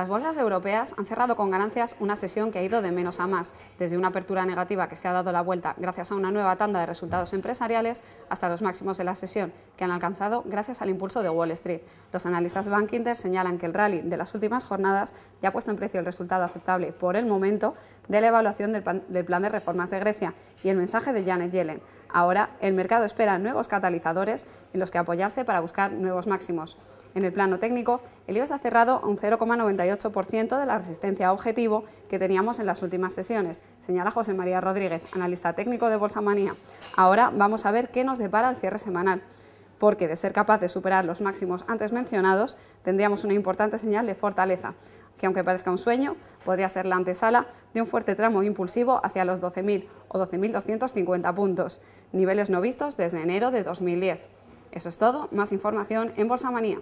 Las bolsas europeas han cerrado con ganancias una sesión que ha ido de menos a más, desde una apertura negativa que se ha dado la vuelta gracias a una nueva tanda de resultados empresariales hasta los máximos de la sesión, que han alcanzado gracias al impulso de Wall Street. Los analistas Bankinter señalan que el rally de las últimas jornadas ya ha puesto en precio el resultado aceptable por el momento de la evaluación del plan de reformas de Grecia y el mensaje de Janet Yellen. Ahora el mercado espera nuevos catalizadores en los que apoyarse para buscar nuevos máximos. En el plano técnico, el IBEX ha cerrado un 0,98% de la resistencia objetivo que teníamos en las últimas sesiones, señala José María Rodríguez, analista técnico de Bolsa Manía. Ahora vamos a ver qué nos depara el cierre semanal porque de ser capaz de superar los máximos antes mencionados, tendríamos una importante señal de fortaleza que aunque parezca un sueño, podría ser la antesala de un fuerte tramo impulsivo hacia los 12.000 o 12.250 puntos, niveles no vistos desde enero de 2010. Eso es todo, más información en Bolsa Manía.